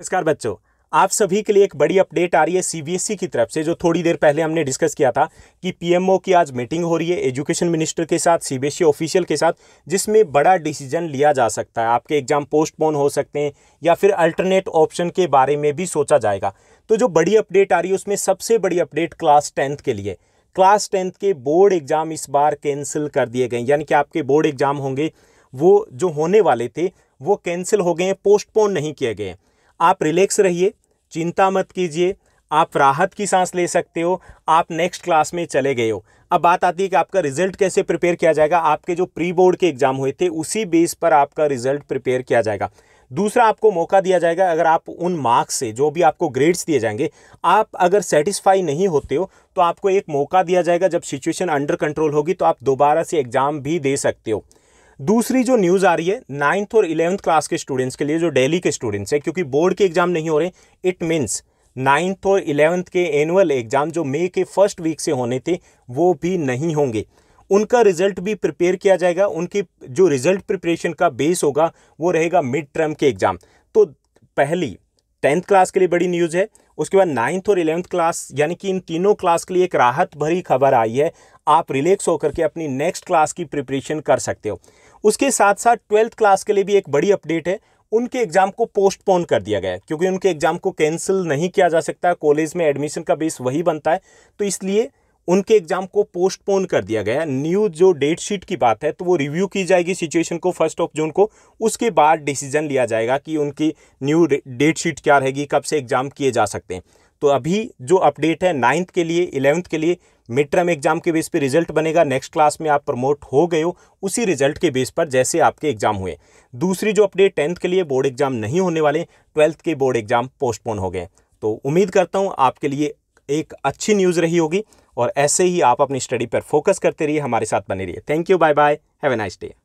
नमस्कार बच्चों आप सभी के लिए एक बड़ी अपडेट आ रही है सीबीएसई e की तरफ से जो थोड़ी देर पहले हमने डिस्कस किया था कि पीएमओ की आज मीटिंग हो रही है एजुकेशन मिनिस्टर के साथ सीबीएसई ऑफिशियल e के साथ जिसमें बड़ा डिसीजन लिया जा सकता है आपके एग्जाम पोस्टपोन हो सकते हैं या फिर अल्टरनेट ऑप्शन के बारे में भी सोचा जाएगा तो जो बड़ी अपडेट आ रही है उसमें सबसे बड़ी अपडेट क्लास टेंथ के लिए क्लास टेंथ के बोर्ड एग्जाम इस बार कैंसिल कर दिए गए यानी कि आपके बोर्ड एग्जाम होंगे वो जो होने वाले थे वो कैंसिल हो गए हैं पोस्टपोन नहीं किए गए हैं आप रिलैक्स रहिए चिंता मत कीजिए आप राहत की सांस ले सकते हो आप नेक्स्ट क्लास में चले गए हो अब बात आती है कि आपका रिजल्ट कैसे प्रिपेयर किया जाएगा आपके जो प्री बोर्ड के एग्जाम हुए थे उसी बेस पर आपका रिजल्ट प्रिपेयर किया जाएगा दूसरा आपको मौका दिया जाएगा अगर आप उन मार्क्स से जो भी आपको ग्रेड्स दिए जाएंगे आप अगर सेटिस्फाई नहीं होते हो तो आपको एक मौका दिया जाएगा जब सिचुएशन अंडर कंट्रोल होगी तो आप दोबारा से एग्ज़ाम भी दे सकते हो दूसरी जो न्यूज़ आ रही है नाइन्थ और इलेवंथ क्लास के स्टूडेंट्स के लिए जो डेली के स्टूडेंट्स हैं क्योंकि बोर्ड के एग्जाम नहीं हो रहे इट मीन्स नाइन्थ और इलेवंथ के एनुअल एग्जाम जो मई के फर्स्ट वीक से होने थे वो भी नहीं होंगे उनका रिजल्ट भी प्रिपेयर किया जाएगा उनकी जो रिजल्ट प्रिपरेशन का बेस होगा वो रहेगा मिड टर्म के एग्जाम तो पहली टेंथ क्लास के लिए बड़ी न्यूज़ है उसके बाद नाइन्थ और इलेवंथ क्लास यानी कि इन तीनों क्लास के लिए एक राहत भरी खबर आई है आप रिलैक्स होकर के अपनी नेक्स्ट क्लास की प्रिपरेशन कर सकते हो उसके साथ साथ ट्वेल्थ क्लास के लिए भी एक बड़ी अपडेट है उनके एग्जाम को पोस्टपोन कर दिया गया है क्योंकि उनके एग्जाम को कैंसिल नहीं किया जा सकता कॉलेज में एडमिशन का बेस वही बनता है तो इसलिए उनके एग्जाम को पोस्टपोन कर दिया गया न्यू जो डेट शीट की बात है तो वो रिव्यू की जाएगी सिचुएशन को फर्स्ट ऑफ जून को उसके बाद डिसीजन लिया जाएगा कि उनकी न्यू डेट शीट क्या रहेगी कब से एग्जाम किए जा सकते हैं तो अभी जो अपडेट है नाइन्थ के लिए इलेवंथ के लिए मिड टर्म एग्जाम के बेस पे रिजल्ट बनेगा नेक्स्ट क्लास में आप प्रमोट हो गए हो उसी रिजल्ट के बेस पर जैसे आपके एग्जाम हुए दूसरी जो अपडेट टेंथ के लिए बोर्ड एग्जाम नहीं होने वाले ट्वेल्थ के बोर्ड एग्जाम पोस्टपोन हो गए तो उम्मीद करता हूँ आपके लिए एक अच्छी न्यूज़ रही होगी और ऐसे ही आप अपनी स्टडी पर फोकस करते रहिए हमारे साथ बने रहिए thank you bye bye have a nice day